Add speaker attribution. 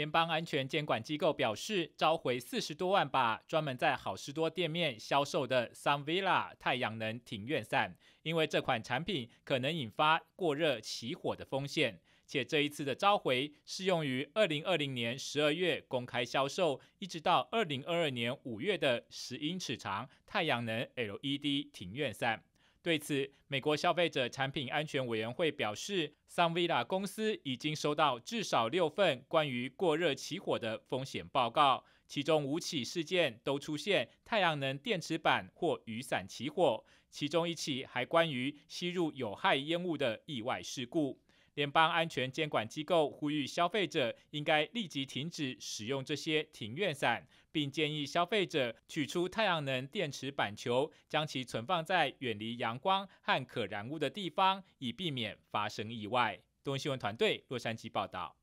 Speaker 1: 联邦安全监管机构表示，召回四十多万把专门在好事多店面销售的 SunVila 太阳能庭院伞，因为这款产品可能引发过热起火的风险。且这一次的召回适用于二零二零年十二月公开销售，一直到二零二二年五月的十英尺长太阳能 LED 庭院伞。对此，美国消费者产品安全委员会表示，SunVila 公司已经收到至少六份关于过热起火的风险报告，其中五起事件都出现太阳能电池板或雨伞起火，其中一起还关于吸入有害烟雾的意外事故。联邦安全监管机构呼吁消费者应该立即停止使用这些庭院伞，并建议消费者取出太阳能电池板球，将其存放在远离阳光和可燃物的地方，以避免发生意外。东新闻团队，洛杉矶报道。